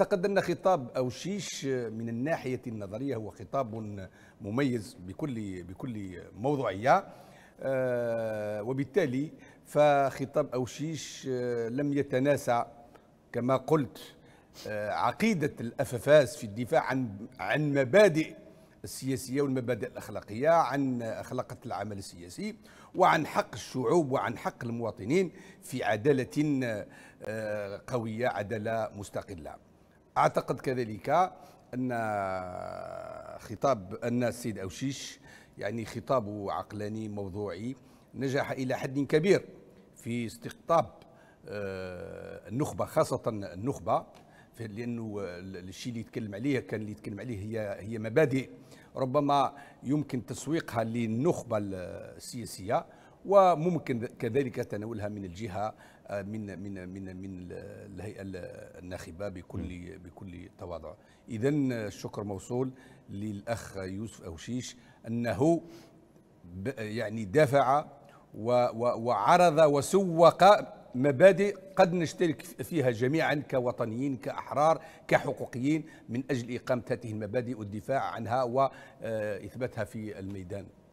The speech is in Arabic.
أعتقد أن خطاب أوشيش من الناحية النظرية هو خطاب مميز بكل بكل موضوعية آه، وبالتالي فخطاب أوشيش آه، لم يتناسى كما قلت آه، عقيدة الأففاس في الدفاع عن عن مبادئ السياسية والمبادئ الأخلاقية عن أخلاقة العمل السياسي وعن حق الشعوب وعن حق المواطنين في عدالة قوية عدالة مستقلة اعتقد كذلك ان خطاب ان السيد اوشيش يعني خطابه عقلاني موضوعي نجح الى حد كبير في استقطاب آه، النخبه خاصه النخبه لانه الشيء اللي يتكلم عليه كان اللي يتكلم عليه هي هي مبادئ ربما يمكن تسويقها للنخبه السياسيه وممكن كذلك تناولها من الجهه من من من من الهيئه الناخبه بكل بكل تواضع اذا الشكر موصول للاخ يوسف اوشيش انه يعني دافع وعرض وسوق مبادئ قد نشترك فيها جميعا كوطنيين كأحرار كحقوقيين من أجل إقامة هذه المبادئ والدفاع عنها وإثباتها في الميدان